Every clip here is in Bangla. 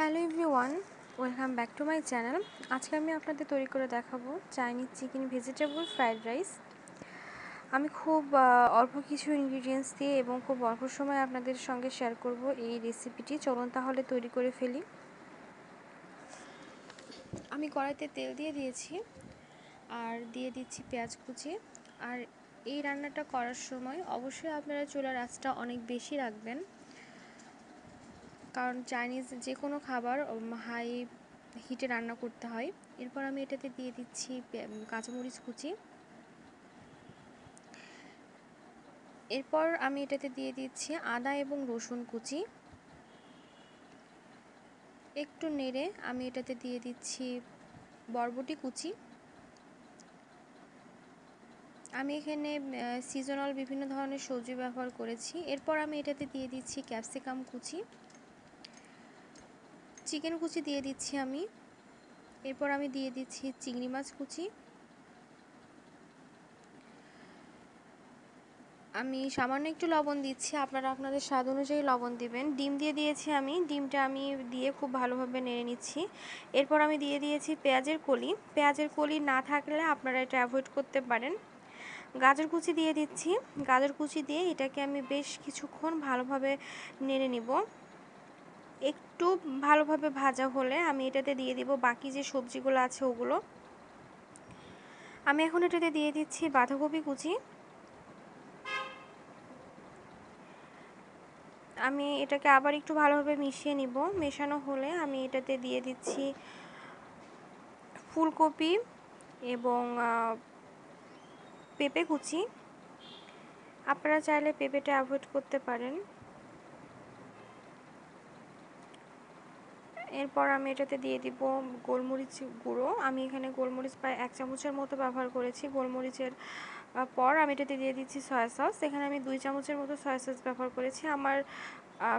hello everyone welcome back to my channel আজকে আমি আপনাদের তৈরি করে দেখাবো Chinese chicken vegetable fried rice আমি খুব অল্প কিছু ইনগ্রিডিয়েন্টস দিয়ে এবং খুব অল্প সময় আপনাদের সঙ্গে শেয়ার করব এই রেসিপিটি চলুন তাহলে তৈরি করে ফেলি আমি কড়াইতে তেল দিয়ে দিয়েছি আর দিয়ে দিচ্ছি পেঁয়াজ কুচি আর এই রান্নাটা করার সময় অবশ্যই আপনারা চুলার আঁচটা অনেক বেশি রাখবেন কারণ চাইনিজ যে কোনো খাবার হাই হিটে রান্না করতে হয় এরপর আমি এটাতে দিয়ে দিচ্ছি কাঁচামরিচ কুচি এরপর আমি এটাতে দিয়ে দিচ্ছি আদা এবং রসুন কুচি একটু নেড়ে আমি এটাতে দিয়ে দিচ্ছি বরবটি কুচি আমি এখানে সিজনাল বিভিন্ন ধরনের সবজি ব্যবহার করেছি এরপর আমি এটাতে দিয়ে দিচ্ছি ক্যাপসিকাম কুচি চিকেন কুচি দিয়ে দিচ্ছি আমি এরপর আমি দিয়ে দিচ্ছি চিংড়ি মাছ কুচি আমি সামান্য একটু লবণ দিচ্ছি আপনারা আপনাদের স্বাদ অনুযায়ী লবণ দিবেন ডিম দিয়ে দিয়েছি আমি ডিমটা আমি দিয়ে খুব ভালোভাবে নেড়ে নিচ্ছি এরপর আমি দিয়ে দিয়েছি পেঁয়াজের কলি পেঁয়াজের কলি না থাকলে আপনারা এটা অ্যাভয়েড করতে পারেন গাজর কুচি দিয়ে দিচ্ছি গাজর কুচি দিয়ে এটাকে আমি বেশ কিছুক্ষণ ভালোভাবে নেড়ে নিব একটু ভালোভাবে ভাজা হলে আমি এটাতে দিয়ে দিব বাকি যে সবজিগুলো আছে ওগুলো আমি এখন এটাতে দিয়ে দিচ্ছি বাঁধাকপি কুচি আমি এটাকে আবার একটু ভালোভাবে মিশিয়ে নিব মেশানো হলে আমি এটাতে দিয়ে দিচ্ছি ফুলকপি এবং পেঁপে কুচি আপনারা চাইলে পেঁপেটা অ্যাভয়েড করতে পারেন এরপর আমি এটাতে দিয়ে দিব গোলমরিচ গুঁড়ো আমি এখানে গোলমরিচ প্রায় এক চামচের মতো ব্যবহার করেছি গোলমরিচের পর আমি এটাতে দিয়ে দিচ্ছি সয়া সস এখানে আমি দুই চামচের মতো সয়া সস ব্যবহার করেছি আমার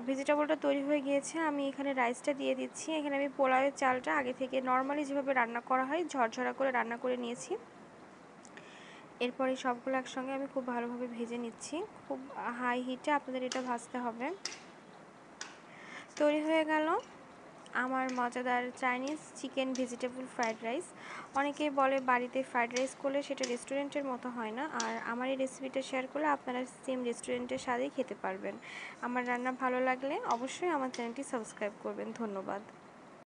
ভেজিটেবলটা তৈরি হয়ে গিয়েছে আমি এখানে রাইসটা দিয়ে দিচ্ছি এখানে আমি পোলাওয়ের চালটা আগে থেকে নর্মালি যেভাবে রান্না করা হয় ঝরঝরা করে রান্না করে নিয়েছি এরপরে সবগুলো একসঙ্গে আমি খুব ভালোভাবে ভেজে নিচ্ছি খুব হাই হিটে আপনাদের এটা ভাজতে হবে তৈরি হয়ে গেল আমার মজাদার Chinese chicken vegetable fried rice অনেকে বলে বাড়িতে ফ্রাইড রাইস করলে সেটা রেস্টুরেন্টের মতো হয় না আর আমার এই রেসিপিটা শেয়ার করলে আপনারা সেম রেস্টুরেন্টের স্বাদেই খেতে পারবেন আমার রান্না ভালো লাগলে অবশ্যই আমার চ্যানেলটি সাবস্ক্রাইব করবেন ধন্যবাদ